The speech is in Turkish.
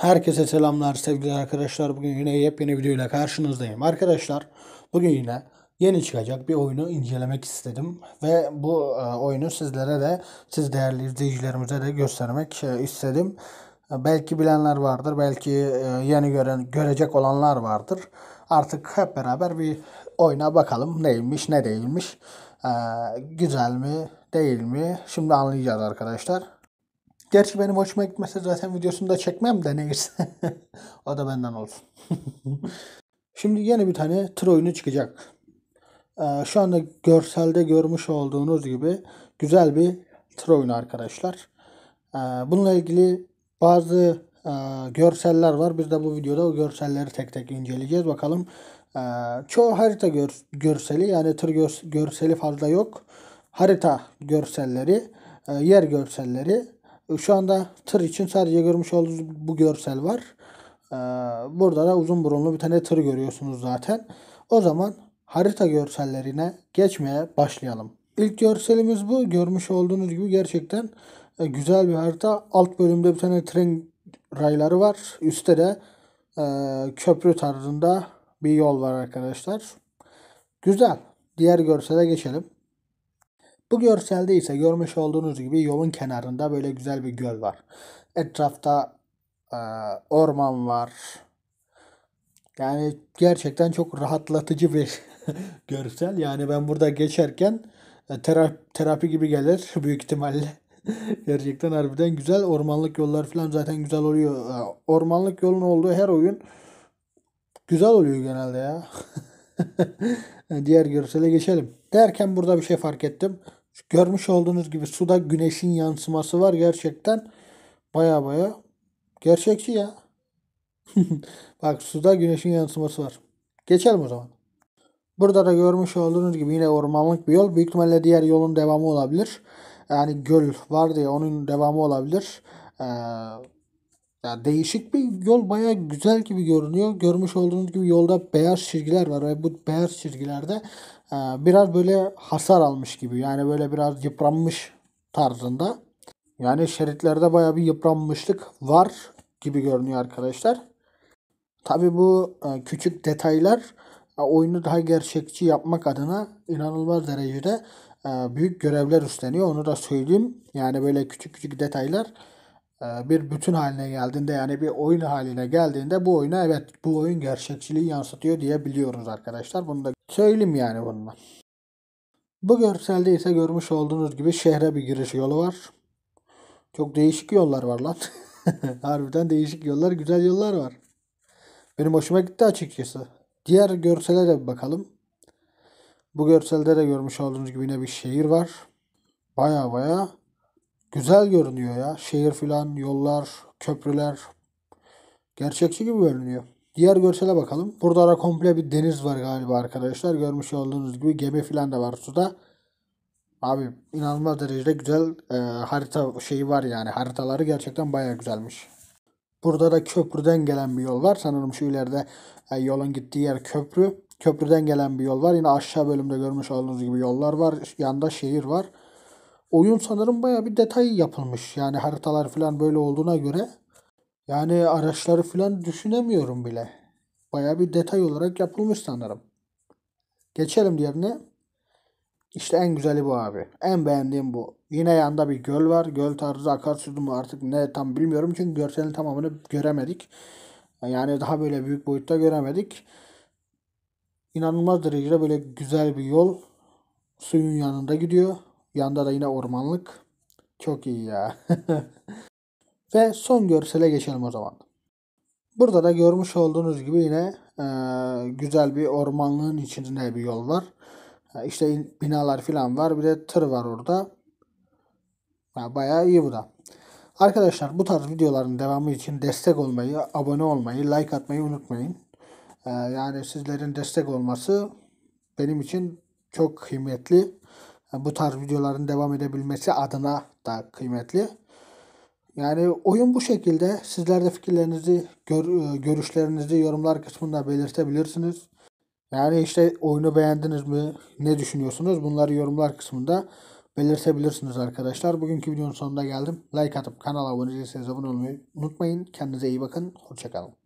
Herkese selamlar sevgili arkadaşlar. Bugün yine yepyeni video ile karşınızdayım. Arkadaşlar bugün yine yeni çıkacak bir oyunu incelemek istedim. Ve bu e, oyunu sizlere de siz değerli izleyicilerimize de göstermek e, istedim. E, belki bilenler vardır, belki yeni gören görecek olanlar vardır. Artık hep beraber bir oyuna bakalım neymiş ne değilmiş. Güzel mi değil mi şimdi anlayacağız arkadaşlar. Gerçi benim hoşuma gitmese zaten videosunu da çekmem de neyse. o da benden olsun. Şimdi yeni bir tane tır oyunu çıkacak. Ee, şu anda görselde görmüş olduğunuz gibi güzel bir tır oyunu arkadaşlar. Ee, bununla ilgili bazı e, görseller var. Biz de bu videoda o görselleri tek tek inceleyeceğiz. Bakalım e, çoğu harita gör, görseli yani tır gör, görseli fazla yok. Harita görselleri, e, yer görselleri e, şu anda tır için sadece görmüş olduğunuz bu görsel var. E, burada da uzun burunlu bir tane tır görüyorsunuz zaten. O zaman harita görsellerine geçmeye başlayalım. İlk görselimiz bu. Görmüş olduğunuz gibi gerçekten e, güzel bir harita. Alt bölümde bir tane tren rayları var. Üstte de köprü tarzında bir yol var arkadaşlar. Güzel. Diğer görsele geçelim. Bu görselde ise görmüş olduğunuz gibi yolun kenarında böyle güzel bir göl var. Etrafta e, orman var. Yani gerçekten çok rahatlatıcı bir görsel. Yani ben burada geçerken e, terapi, terapi gibi gelir büyük ihtimalle. gerçekten harbiden güzel. Ormanlık yollar falan zaten güzel oluyor. E, ormanlık yolun olduğu her oyun güzel oluyor genelde ya. E, diğer görsele geçelim. Derken burada bir şey fark ettim. Görmüş olduğunuz gibi suda güneşin yansıması var. Gerçekten baya baya gerçekçi ya. Bak suda güneşin yansıması var. Geçelim o zaman. Burada da görmüş olduğunuz gibi yine ormanlık bir yol. Büyük ihtimalle diğer yolun devamı olabilir. Yani göl var diye onun devamı olabilir. Ee, ya değişik bir yol baya güzel gibi görünüyor. Görmüş olduğunuz gibi yolda beyaz çizgiler var ve bu beyaz çizgilerde e, biraz böyle hasar almış gibi. Yani böyle biraz yıpranmış tarzında. Yani şeritlerde baya bir yıpranmışlık var gibi görünüyor arkadaşlar. Tabi bu e, küçük detaylar e, oyunu daha gerçekçi yapmak adına inanılmaz derecede büyük görevler üstleniyor. Onu da söyleyeyim. Yani böyle küçük küçük detaylar e, bir bütün haline geldiğinde yani bir oyun haline geldiğinde bu oyuna evet bu oyun gerçekçiliği yansıtıyor diyebiliyoruz arkadaşlar. Bunu da söyleyeyim yani bununla. Bu görselde ise görmüş olduğunuz gibi şehre bir giriş yolu var. Çok değişik yollar var lan. Harbiden değişik yollar, güzel yollar var. Benim hoşuma gitti açıkçası. Diğer görsele de bir bakalım. Bu görselde de görmüş olduğunuz gibi yine bir şehir var. Baya baya güzel görünüyor ya. Şehir filan, yollar, köprüler gerçekçi gibi görünüyor. Diğer görsele bakalım. Burada ara komple bir deniz var galiba arkadaşlar. Görmüş olduğunuz gibi gemi filan da var suda. Abi inanılmaz derecede güzel e, harita şeyi var yani. Haritaları gerçekten baya güzelmiş. Burada da köprüden gelen bir yol var. Sanırım şu ileride e, yolun gittiği yer köprü. Köprüden gelen bir yol var. Yine aşağı bölümde görmüş olduğunuz gibi yollar var. Yanda şehir var oyun sanırım baya bir detay yapılmış. Yani haritalar falan böyle olduğuna göre. Yani araçları falan düşünemiyorum bile. Baya bir detay olarak yapılmış sanırım. Geçelim diğerine. İşte en güzeli bu abi. En beğendiğim bu. Yine yanında bir göl var. Göl tarzı akarsu mu artık ne tam bilmiyorum. Çünkü görselin tamamını göremedik. Yani daha böyle büyük boyutta göremedik. İnanılmaz derecede böyle güzel bir yol. Suyun yanında gidiyor. Yanda da yine ormanlık. Çok iyi ya. Ve son görsele geçelim o zaman. Burada da görmüş olduğunuz gibi yine e, güzel bir ormanlığın içinde bir yol var. E, işte binalar falan var. Bir de tır var orada. Ya, bayağı iyi bu da. Arkadaşlar bu tarz videoların devamı için destek olmayı, abone olmayı, like atmayı unutmayın. Ee, yani sizlerin destek olması benim için çok kıymetli bu tarz videoların devam edebilmesi adına da kıymetli. Yani oyun bu şekilde. Sizler de fikirlerinizi, gör, e, görüşlerinizi yorumlar kısmında belirtebilirsiniz. Yani işte oyunu beğendiniz mi? Ne düşünüyorsunuz? Bunları yorumlar kısmında belirtebilirsiniz arkadaşlar. Bugünkü videonun sonunda geldim. Like atıp kanala abone değilseniz abone olmayı unutmayın. Kendinize iyi bakın. Hoşçakalın.